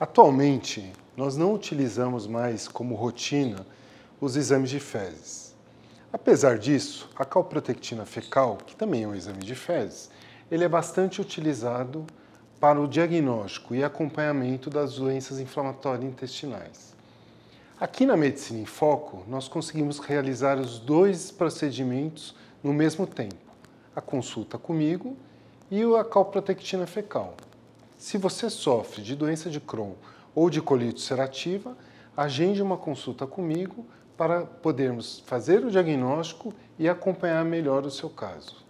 Atualmente, nós não utilizamos mais como rotina os exames de fezes. Apesar disso, a calprotectina fecal, que também é um exame de fezes, ele é bastante utilizado para o diagnóstico e acompanhamento das doenças inflamatórias intestinais. Aqui na Medicina em Foco, nós conseguimos realizar os dois procedimentos no mesmo tempo: a consulta comigo e a calprotectina fecal. Se você sofre de doença de Crohn ou de colite ulcerativa, agende uma consulta comigo para podermos fazer o diagnóstico e acompanhar melhor o seu caso.